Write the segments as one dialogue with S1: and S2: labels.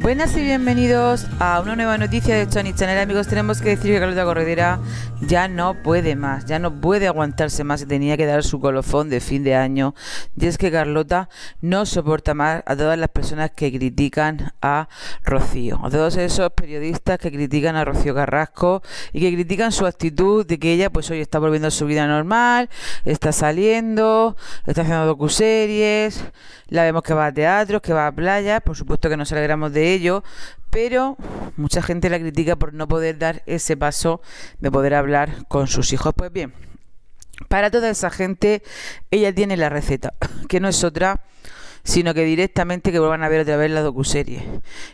S1: Buenas y bienvenidos a una nueva noticia de Sony Channel. Amigos, tenemos que decir que Carlota Corredera ya no puede más, ya no puede aguantarse más y tenía que dar su colofón de fin de año. Y es que Carlota no soporta más a todas las personas que critican a Rocío, a todos esos periodistas que critican a Rocío Carrasco y que critican su actitud de que ella, pues hoy está volviendo a su vida normal, está saliendo, está haciendo docuseries, la vemos que va a teatros, que va a playas, por supuesto que nos alegramos de ella pero mucha gente la critica por no poder dar ese paso de poder hablar con sus hijos. Pues bien, para toda esa gente, ella tiene la receta, que no es otra sino que directamente que vuelvan a ver otra vez la docuserie,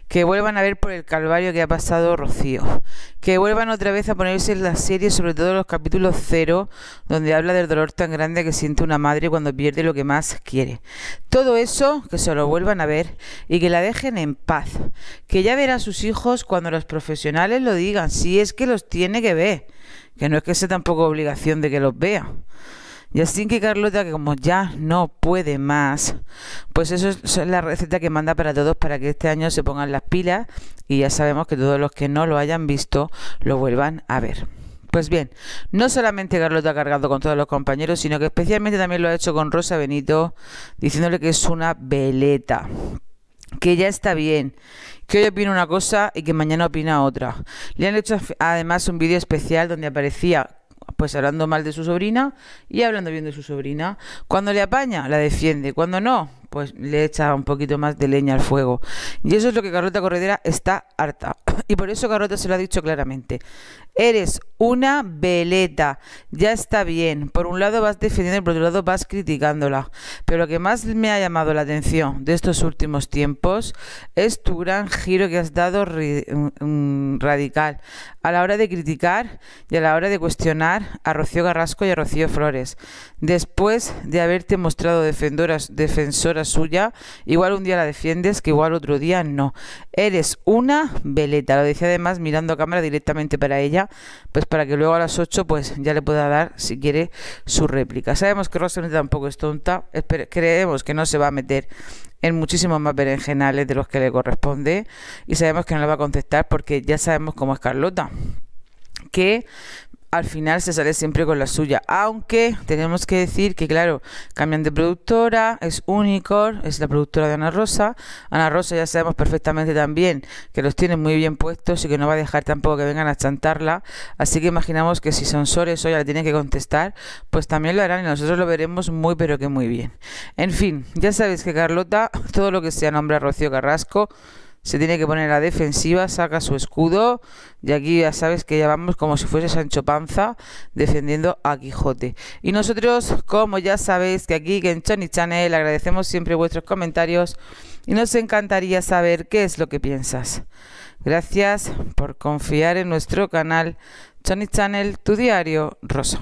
S1: que vuelvan a ver por el calvario que ha pasado Rocío, que vuelvan otra vez a ponerse en la serie, sobre todo los capítulos cero, donde habla del dolor tan grande que siente una madre cuando pierde lo que más quiere. Todo eso, que se lo vuelvan a ver y que la dejen en paz, que ya verá a sus hijos cuando los profesionales lo digan, si es que los tiene que ver, que no es que sea tampoco obligación de que los vea. Y así que Carlota, que como ya no puede más, pues eso es, la receta que manda para todos para que este año se pongan las pilas y ya sabemos que todos los que no lo hayan visto lo vuelvan a ver. Pues bien, no solamente Carlota ha cargado con todos los compañeros, sino que especialmente también lo ha hecho con Rosa Benito, diciéndole que es una veleta, que ya está bien, que hoy opina una cosa y que mañana opina otra. Le han hecho además un vídeo especial donde aparecía pues hablando mal de su sobrina y hablando bien de su sobrina. Cuando le apaña, la defiende. Cuando no, pues le echa un poquito más de leña al fuego. Y eso es lo que Carlota Corredera está harta. Y por eso Carlota se lo ha dicho claramente. Eres una veleta, ya está bien. Por un lado vas defendiendo y por otro lado vas criticándola. Pero lo que más me ha llamado la atención de estos últimos tiempos es tu gran giro que has dado mm, mm, radical a la hora de criticar y a la hora de cuestionar a Rocío Carrasco y a Rocío Flores. Después de haberte mostrado defensoras suya, igual un día la defiendes, que igual otro día no. Eres una veleta, lo decía además mirando a cámara directamente para ella, pues para que luego a las 8 pues ya le pueda dar, si quiere, su réplica. Sabemos que Rosalinda tampoco es tonta, creemos que no se va a meter en muchísimos más berenjenales de los que le corresponde y sabemos que no le va a contestar porque ya sabemos cómo es Carlota que al final se sale siempre con la suya. Aunque tenemos que decir que, claro, cambian de productora, es Unicor, es la productora de Ana Rosa. Ana Rosa ya sabemos perfectamente también que los tiene muy bien puestos y que no va a dejar tampoco que vengan a chantarla. Así que imaginamos que si son Sonsores hoy la tienen que contestar, pues también lo harán y nosotros lo veremos muy pero que muy bien. En fin, ya sabéis que Carlota, todo lo que sea nombre a Rocío Carrasco, se tiene que poner a la defensiva, saca su escudo y aquí ya sabes que ya vamos como si fuese Sancho Panza defendiendo a Quijote. Y nosotros, como ya sabéis que aquí que en Chony Channel agradecemos siempre vuestros comentarios y nos encantaría saber qué es lo que piensas. Gracias por confiar en nuestro canal Choni Channel, tu diario rosa.